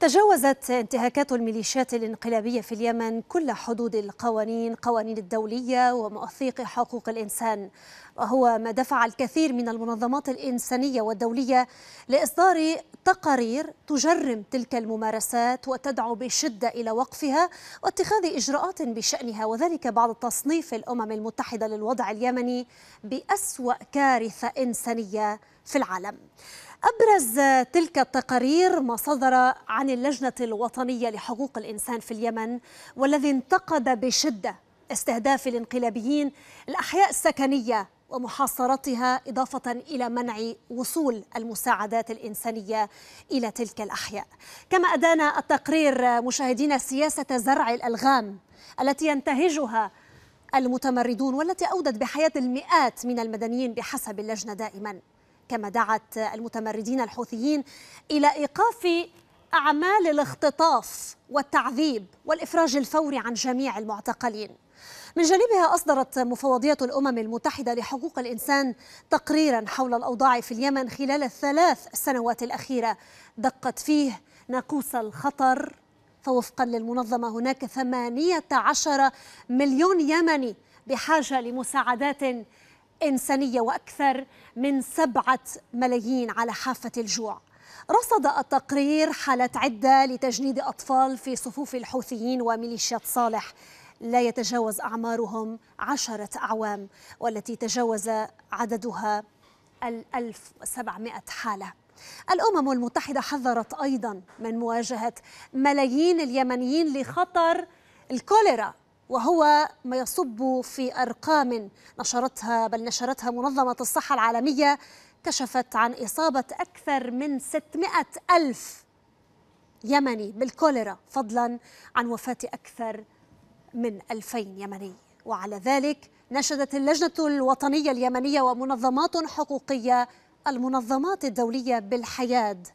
تجاوزت انتهاكات الميليشيات الانقلابية في اليمن كل حدود القوانين قوانين الدولية ومواثيق حقوق الإنسان وهو ما دفع الكثير من المنظمات الإنسانية والدولية لإصدار تقارير تجرم تلك الممارسات وتدعو بشدة إلى وقفها واتخاذ إجراءات بشأنها وذلك بعد تصنيف الأمم المتحدة للوضع اليمني بأسوأ كارثة إنسانية في العالم أبرز تلك التقارير ما صدر عن اللجنة الوطنية لحقوق الإنسان في اليمن والذي انتقد بشدة استهداف الانقلابيين الأحياء السكنية ومحاصرتها إضافة إلى منع وصول المساعدات الإنسانية إلى تلك الأحياء كما أدان التقرير مشاهدين سياسة زرع الألغام التي ينتهجها المتمردون والتي أودت بحياة المئات من المدنيين بحسب اللجنة دائماً كما دعت المتمردين الحوثيين إلى إيقاف أعمال الاختطاف والتعذيب والإفراج الفوري عن جميع المعتقلين من جانبها أصدرت مفوضية الأمم المتحدة لحقوق الإنسان تقريرا حول الأوضاع في اليمن خلال الثلاث سنوات الأخيرة دقت فيه ناقوس الخطر فوفقا للمنظمة هناك 18 مليون يمني بحاجة لمساعدات إنسانية وأكثر من سبعة ملايين على حافة الجوع رصد التقرير حالة عدة لتجنيد أطفال في صفوف الحوثيين وميليشيات صالح لا يتجاوز أعمارهم عشرة أعوام والتي تجاوز عددها الألف وسبعمائة حالة الأمم المتحدة حذرت أيضا من مواجهة ملايين اليمنيين لخطر الكوليرا وهو ما يصب في ارقام نشرتها بل نشرتها منظمه الصحه العالميه كشفت عن اصابه اكثر من 600 الف يمني بالكوليرا فضلا عن وفاه اكثر من 2000 يمني وعلى ذلك نشدت اللجنه الوطنيه اليمنيه ومنظمات حقوقيه المنظمات الدوليه بالحياد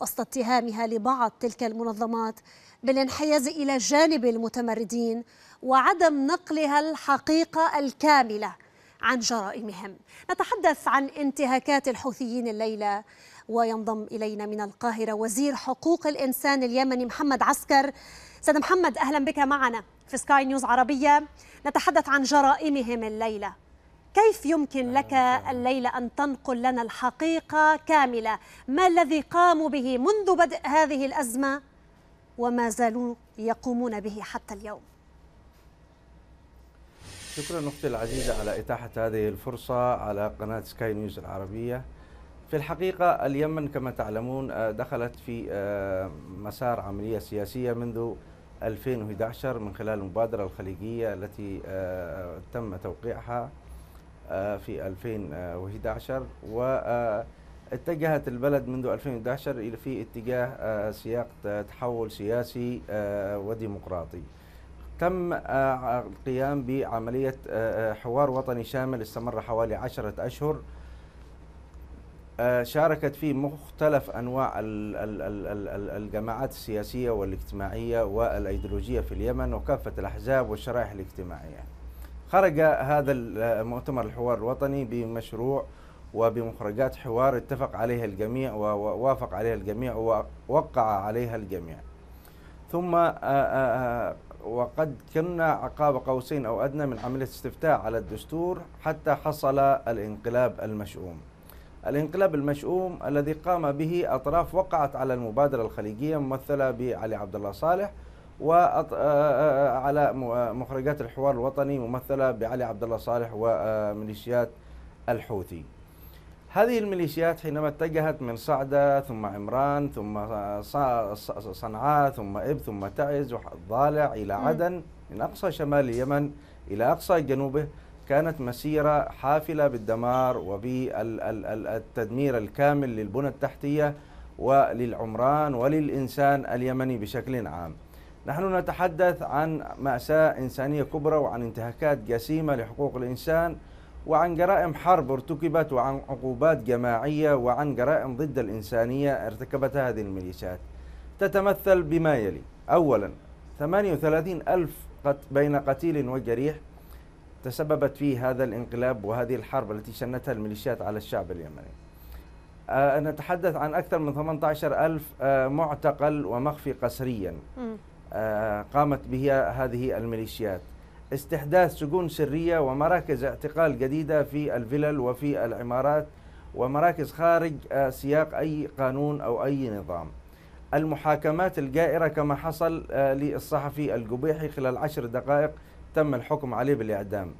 وسط اتهامها لبعض تلك المنظمات بالانحياز الى جانب المتمردين وعدم نقلها الحقيقه الكامله عن جرائمهم نتحدث عن انتهاكات الحوثيين الليله وينضم الينا من القاهره وزير حقوق الانسان اليمني محمد عسكر سيد محمد اهلا بك معنا في سكاي نيوز عربيه نتحدث عن جرائمهم الليله كيف يمكن لك الليلة أن تنقل لنا الحقيقة كاملة ما الذي قاموا به منذ بدء هذه الأزمة وما زالوا يقومون به حتى اليوم شكرا أختي العزيزة على إتاحة هذه الفرصة على قناة سكاي نيوز العربية في الحقيقة اليمن كما تعلمون آه، دخلت في آه، مسار عملية سياسية منذ 2011 من خلال المبادرة الخليجية التي آه، تم توقيعها آه، في 2011 واتجهت البلد منذ 2011 إلى في اتجاه آه، سياق تحول سياسي آه، وديمقراطي تم القيام بعملية حوار وطني شامل استمر حوالي 10 أشهر شاركت فيه مختلف انواع الجماعات السياسيه والاجتماعيه والايديولوجيه في اليمن وكافه الاحزاب والشرائح الاجتماعيه. خرج هذا المؤتمر الحوار الوطني بمشروع وبمخرجات حوار اتفق عليها الجميع ووافق عليها الجميع ووقع عليها الجميع ثم آه، آه، آه، وقد كنا عقاب قوسين أو أدنى من عملية استفتاء على الدستور حتى حصل الانقلاب المشؤوم الانقلاب المشؤوم الذي قام به أطراف وقعت على المبادرة الخليجية ممثلة بعلي عبد الله صالح وعلى آه، آه، آه، مخرجات الحوار الوطني ممثلة بعلي عبد الله صالح وميليشيات الحوثي هذه الميليشيات حينما اتجهت من صعدة ثم عمران ثم صنعاء ثم إب ثم تعز وضالع إلى عدن من أقصى شمال اليمن إلى أقصى جنوبه كانت مسيرة حافلة بالدمار وبالتدمير الكامل للبنى التحتية وللعمران وللإنسان اليمني بشكل عام نحن نتحدث عن مأساة إنسانية كبرى وعن انتهاكات جسيمة لحقوق الإنسان وعن جرائم حرب ارتكبت وعن عقوبات جماعية وعن جرائم ضد الإنسانية ارتكبتها هذه الميليشيات تتمثل بما يلي أولا 38 ألف بين قتيل وجريح تسببت في هذا الانقلاب وهذه الحرب التي شنتها الميليشيات على الشعب اليمني آه، نتحدث عن أكثر من 18 ألف آه، معتقل ومخفي قسريا آه، قامت به هذه الميليشيات استحداث سجون سرية ومراكز اعتقال جديدة في الفلل وفي العمارات ومراكز خارج آه، سياق أي قانون أو أي نظام المحاكمات الجائرة كما حصل آه، للصحفي القبيحي خلال عشر دقائق تم الحكم عليه بالإعدام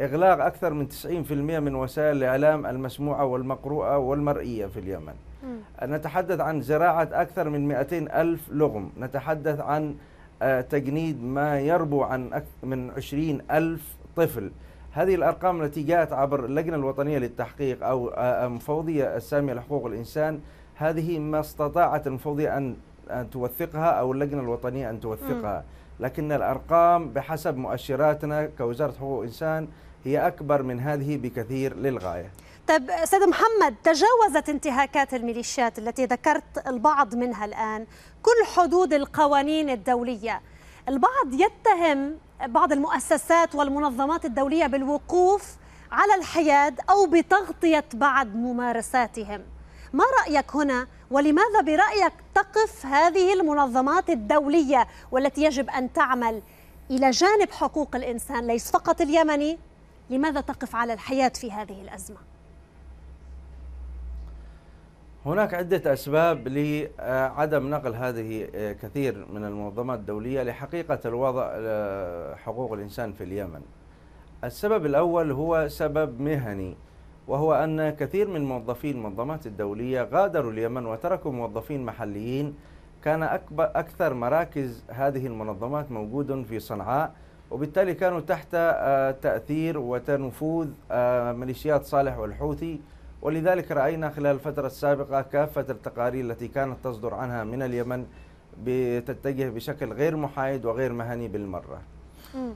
إغلاق أكثر من 90% من وسائل الإعلام المسموعة والمقروءة والمرئية في اليمن م. نتحدث عن زراعة أكثر من 200 ألف لغم نتحدث عن آه، تجنيد ما يربو عن من 20 ألف طفل هذه الأرقام التي جاءت عبر اللجنة الوطنية للتحقيق أو المفوضية آه، السامية لحقوق الإنسان هذه ما استطاعت المفوضية أن أن توثقها أو اللجنة الوطنية أن توثقها لكن الأرقام بحسب مؤشراتنا كوزارة حقوق الإنسان هي أكبر من هذه بكثير للغاية طيب أستاذ محمد تجاوزت انتهاكات الميليشيات التي ذكرت البعض منها الآن كل حدود القوانين الدولية البعض يتهم بعض المؤسسات والمنظمات الدولية بالوقوف على الحياد أو بتغطية بعض ممارساتهم ما رأيك هنا ولماذا برأيك تقف هذه المنظمات الدولية والتي يجب أن تعمل إلى جانب حقوق الإنسان ليس فقط اليمني لماذا تقف على الحياد في هذه الأزمة؟ هناك عدة أسباب لعدم نقل هذه آه، كثير من المنظمات الدولية لحقيقة الوضع آه، حقوق الإنسان في اليمن السبب الأول هو سبب مهني وهو أن كثير من موظفي المنظمات الدولية غادروا اليمن وتركوا موظفين محليين كان أكبر أكثر مراكز هذه المنظمات موجود في صنعاء وبالتالي كانوا تحت آه، تأثير وتنفوذ ميليشيات صالح والحوثي ولذلك راينا خلال الفتره السابقه كافه التقارير التي كانت تصدر عنها من اليمن بتتجه بشكل غير محايد وغير مهني بالمره.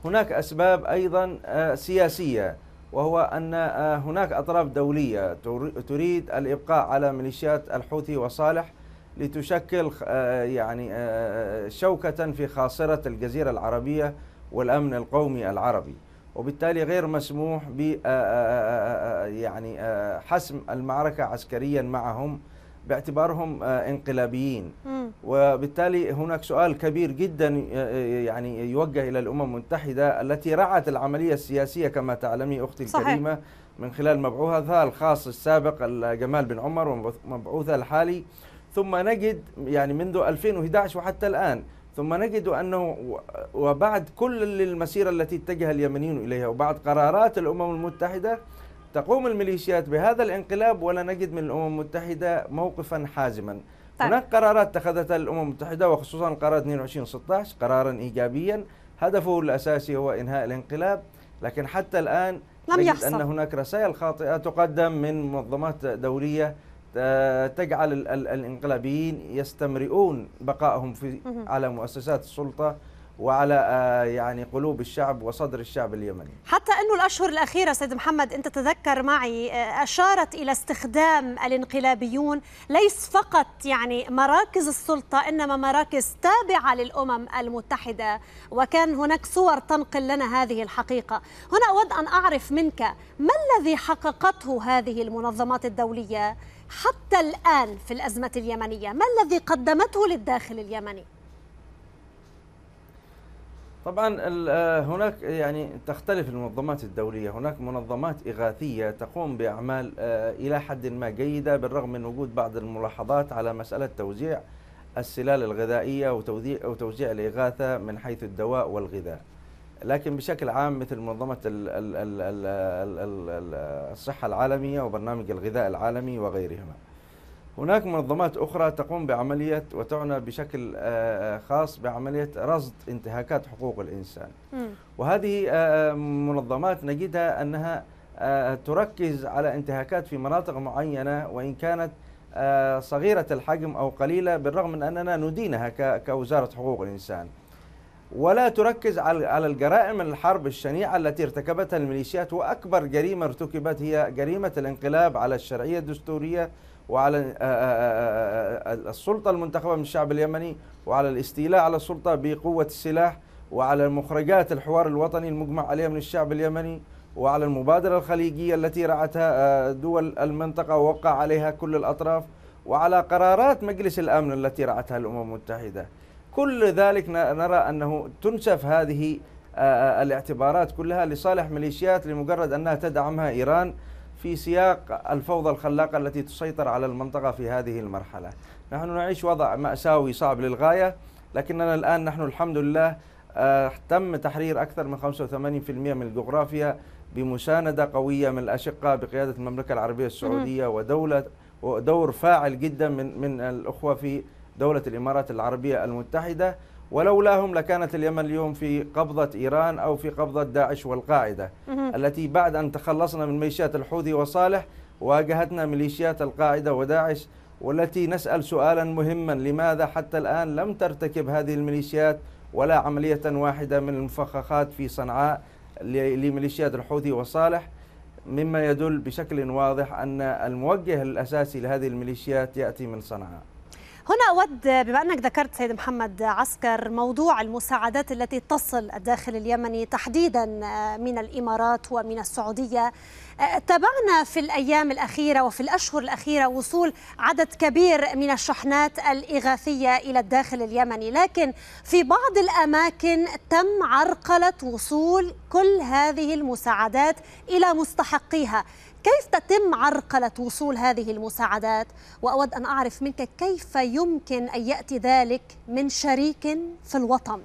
هناك اسباب ايضا آه، سياسيه وهو ان آه، هناك اطراف دوليه تريد الابقاء على ميليشيات الحوثي وصالح لتشكل آه، يعني شوكه في خاصره الجزيره العربيه والامن القومي العربي. وبالتالي غير مسموح ب آه، آه، آه، يعني حسم المعركة عسكريا معهم باعتبارهم انقلابيين وبالتالي هناك سؤال كبير جدا يعني يوجه إلى الأمم المتحدة التي رعت العملية السياسية كما تعلمي أختي صحيح. الكريمة من خلال مبعوثها الخاص السابق جمال بن عمر ومبعوثها الحالي ثم نجد يعني منذ 2011 وحتى الآن ثم نجد أنه وبعد كل المسيرة التي اتجه اليمنيون إليها وبعد قرارات الأمم المتحدة تقوم الميليشيات بهذا الانقلاب ولا نجد من الأمم المتحدة موقفا حازما طيب. هناك قرارات اتخذتها الأمم المتحدة وخصوصا قرار 2216 قرارا إيجابيا هدفه الأساسي هو إنهاء الانقلاب لكن حتى الآن لم نجد يحصل. أن هناك رسائل خاطئة تقدم من منظمات دولية آه، تجعل الانقلابيين يستمرئون بقائهم في على مؤسسات السلطه وعلى آه، يعني قلوب الشعب وصدر الشعب اليمني حتى أنه الأشهر الأخيرة سيد محمد أنت تذكر معي آه، أشارت إلى استخدام الانقلابيون ليس فقط يعني مراكز السلطة إنما مراكز تابعة للأمم المتحدة وكان هناك صور تنقل لنا هذه الحقيقة هنا أود أن أعرف منك ما الذي حققته هذه المنظمات الدولية حتى الآن في الأزمة اليمنية ما الذي قدمته للداخل اليمني؟ طبعا آه، هناك يعني تختلف المنظمات الدولية هناك منظمات إغاثية تقوم بأعمال آه، إلى حد ما جيدة بالرغم من وجود بعض الملاحظات على مسألة توزيع السلال الغذائية وتوزيع الإغاثة من حيث الدواء والغذاء لكن بشكل عام مثل منظمة الصحة العالمية وبرنامج الغذاء العالمي وغيرهما هناك منظمات أخرى تقوم بعملية وتعنى بشكل آه، آه، خاص بعملية رصد انتهاكات حقوق الإنسان وهذه آه، منظمات نجدها أنها تركز على انتهاكات في مناطق معينة وإن كانت صغيرة الحجم أو قليلة بالرغم من أننا ندينها كوزارة حقوق الإنسان ولا تركز على الجرائم الحرب الشنيعة التي ارتكبتها الميليشيات وأكبر جريمة ارتكبت هي جريمة الانقلاب على الشرعية الدستورية وعلى آه، آه، آه، السلطة المنتخبة من الشعب اليمني وعلى الاستيلاء على السلطة بقوة السلاح وعلى مخرجات الحوار الوطني المجمع عليها من الشعب اليمني وعلى المبادرة الخليجية التي رعتها دول المنطقة ووقع عليها كل الأطراف وعلى قرارات مجلس الأمن التي رعتها الأمم المتحدة كل ذلك نرى أنه تنسف هذه آه، آه، الاعتبارات كلها لصالح ميليشيات لمجرد أنها تدعمها إيران في سياق الفوضى الخلاقة التي تسيطر على المنطقة في هذه المرحلة نحن نعيش وضع مأساوي صعب للغاية لكننا الآن نحن الحمد لله آه، تم تحرير أكثر من 85% من الجغرافيا بمساندة قوية من الأشقاء بقيادة المملكة العربية السعودية ودولة ودور فاعل جدا من من الأخوة في دولة الإمارات العربية المتحدة ولولاهم لكانت اليمن اليوم في قبضة إيران أو في قبضة داعش والقاعدة التي بعد أن تخلصنا من ميليشيات الحوثي وصالح واجهتنا ميليشيات القاعدة وداعش والتي نسأل سؤالا مهما لماذا حتى الآن لم ترتكب هذه الميليشيات ولا عملية واحدة من المفخخات في صنعاء لميليشيات الحوثي وصالح مما يدل بشكل واضح أن الموجه الأساسي لهذه الميليشيات يأتي من صنعاء هنا أود بما أنك ذكرت سيد محمد عسكر موضوع المساعدات التي تصل الداخل اليمني تحديدا آه، من الإمارات ومن السعودية آه، تابعنا في الأيام الأخيرة وفي الأشهر الأخيرة وصول عدد كبير من الشحنات الإغاثية إلى الداخل اليمني لكن في بعض الأماكن تم عرقلة وصول كل هذه المساعدات إلى مستحقيها كيف تتم عرقلة وصول هذه المساعدات وأود أن أعرف منك كيف يمكن أن يأتي ذلك من شريك في الوطن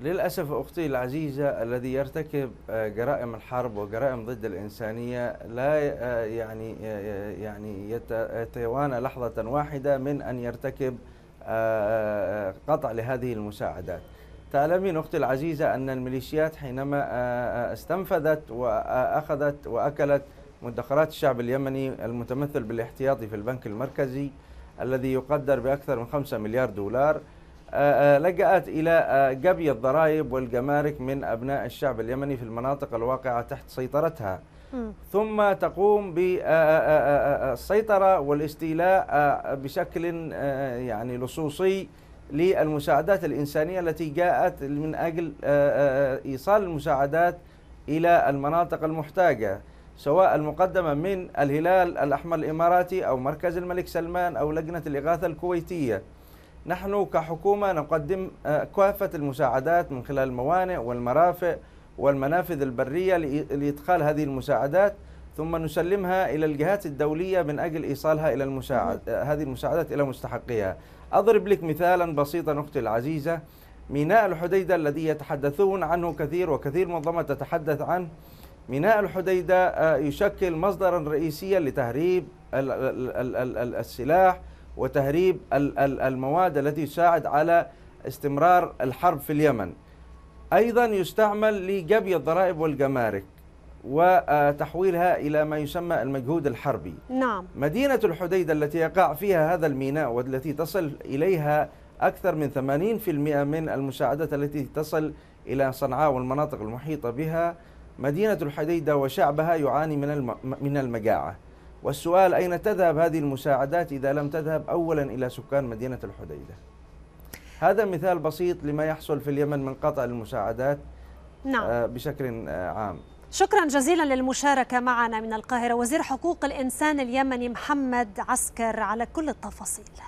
للأسف أختي العزيزة الذي يرتكب آه، جرائم الحرب وجرائم ضد الإنسانية لا آه، يعني آه، يعني يتوانى لحظة واحدة من أن يرتكب قطع لهذه المساعدات تعلمين أختي العزيزة أن الميليشيات حينما استنفذت وأخذت وأكلت مدخرات الشعب اليمني المتمثل بالاحتياطي في البنك المركزي الذي يقدر بأكثر من 5 مليار دولار لجأت إلى جبي الضرائب والجمارك من أبناء الشعب اليمني في المناطق الواقعة تحت سيطرتها ثم تقوم بالسيطرة والاستيلاء بشكل يعني لصوصي للمساعدات الإنسانية التي جاءت من أجل آه، آه، إيصال المساعدات إلى المناطق المحتاجة سواء المقدمة من الهلال الأحمر الإماراتي أو مركز الملك سلمان أو لجنة الإغاثة الكويتية نحن كحكومة نقدم آه، كافة المساعدات من خلال الموانئ والمرافق والمنافذ البرية لإدخال هذه المساعدات ثم نسلمها إلى الجهات الدولية من أجل إيصالها إلى المساعد هذه المساعدات إلى مستحقيها أضرب لك مثالا بسيطا أختي العزيزة ميناء الحديدة الذي يتحدثون عنه كثير وكثير منظمة تتحدث عنه ميناء الحديدة آه، يشكل مصدرا رئيسيا لتهريب السلاح وتهريب المواد التي تساعد على استمرار الحرب في اليمن أيضا يستعمل لجبي الضرائب والجمارك وتحويلها إلى ما يسمى المجهود الحربي نعم مدينة الحديدة التي يقع فيها هذا الميناء والتي تصل إليها أكثر من 80% من المساعدات التي تصل إلى صنعاء والمناطق المحيطة بها مدينة الحديدة وشعبها يعاني من من المجاعة والسؤال أين تذهب هذه المساعدات إذا لم تذهب أولا إلى سكان مدينة الحديدة هذا مثال بسيط لما يحصل في اليمن من قطع المساعدات نعم. آه، بشكل آه، عام شكرا جزيلا للمشاركة معنا من القاهرة وزير حقوق الإنسان اليمني محمد عسكر على كل التفاصيل